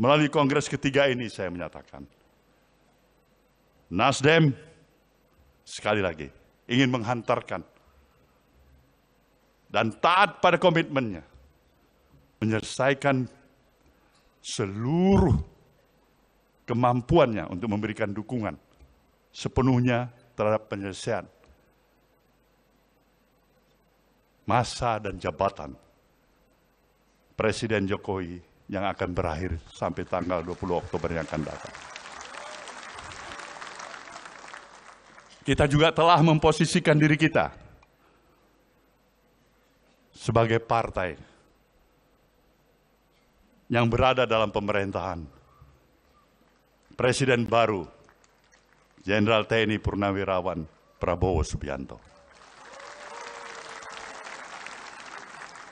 melalui kongres ketiga ini saya menyatakan. Nasdem sekali lagi ingin menghantarkan dan taat pada komitmennya menyelesaikan seluruh kemampuannya untuk memberikan dukungan sepenuhnya terhadap penyelesaian masa dan jabatan Presiden Jokowi yang akan berakhir sampai tanggal 20 Oktober yang akan datang. Kita juga telah memposisikan diri kita sebagai partai yang berada dalam pemerintahan. Presiden baru, Jenderal TNI Purnawirawan Prabowo Subianto.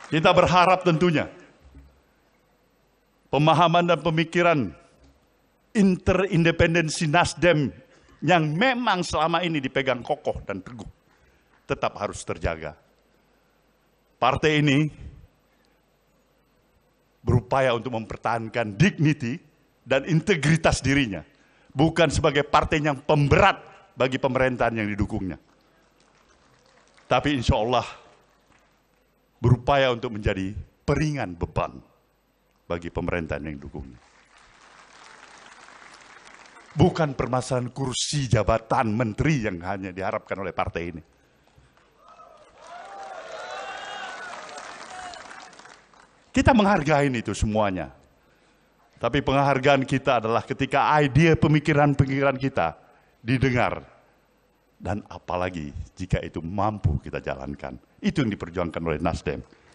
Kita berharap tentunya pemahaman dan pemikiran interindependensi Nasdem yang memang selama ini dipegang kokoh dan teguh tetap harus terjaga. Partai ini berupaya untuk mempertahankan dignity dan integritas dirinya, bukan sebagai partai yang pemberat bagi pemerintahan yang didukungnya. Tapi insya Allah berupaya untuk menjadi peringan beban bagi pemerintahan yang dukung. Bukan permasalahan kursi jabatan menteri yang hanya diharapkan oleh partai ini. Kita menghargai itu semuanya. Tapi penghargaan kita adalah ketika ide pemikiran-pemikiran kita didengar. Dan apalagi jika itu mampu kita jalankan. Itu yang diperjuangkan oleh Nasdem.